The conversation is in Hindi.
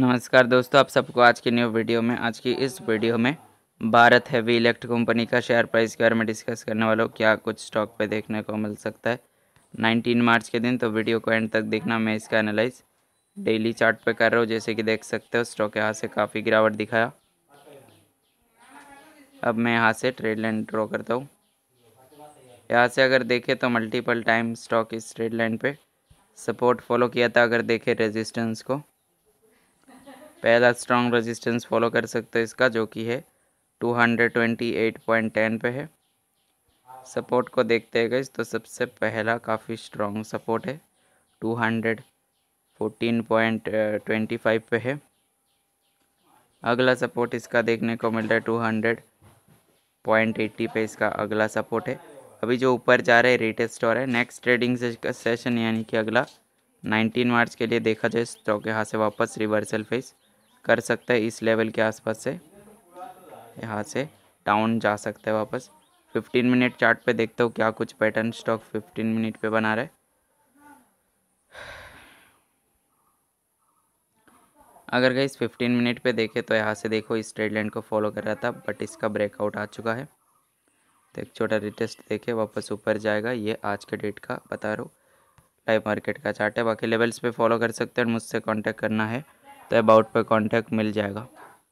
नमस्कार दोस्तों आप सबको आज की न्यू वीडियो में आज की इस वीडियो में भारत हैवी इलेक्ट कंपनी का शेयर प्राइस के बारे में डिस्कस करने वाला हूँ क्या कुछ स्टॉक पे देखने को मिल सकता है 19 मार्च के दिन तो वीडियो को एंड तक देखना मैं इसका एनालाइज डेली चार्ट पे कर रहा हूँ जैसे कि देख सकते हो स्टॉक यहाँ से काफ़ी गिरावट दिखाया अब मैं यहाँ से ट्रेड लाइन ड्रॉ करता हूँ यहाँ से अगर देखें तो मल्टीपल टाइम स्टॉक इस ट्रेड लाइन पर सपोर्ट फॉलो किया था अगर देखें रेजिस्टेंस को पहला स्ट्रॉन्ग रेजिस्टेंस फॉलो कर सकते हो इसका जो कि है 228.10 पे है सपोर्ट को देखते हैं गई तो सबसे पहला काफ़ी स्ट्रॉन्ग सपोर्ट है 214.25 पे है अगला सपोर्ट इसका देखने को मिल रहा है 200.80 पे इसका अगला सपोर्ट है अभी जो ऊपर जा रहे हैं रिटेल स्टोर है नेक्स्ट ट्रेडिंग सेशन यानी कि अगला 19 मार्च के लिए देखा जाए स्टॉक यहाँ से वापस रिवर्सल फेस कर सकता है इस लेवल के आसपास से यहाँ से डाउन जा सकता है वापस 15 मिनट चार्ट पे देखता हूँ क्या कुछ पैटर्न स्टॉक 15 मिनट पे बना रहा है अगर गई 15 मिनट पे देखे तो यहाँ से देखो इस ट्रेड लाइन को फॉलो कर रहा था बट इसका ब्रेकआउट आ चुका है तो एक छोटा रिटेस्ट देखे वापस ऊपर जाएगा ये आज के डेट का बता रहा हूँ लाइव मार्केट का चार्ट है बाकी लेवल्स पे फॉलो कर सकते हैं मुझसे कांटेक्ट करना है तो अबाउट पे कांटेक्ट मिल जाएगा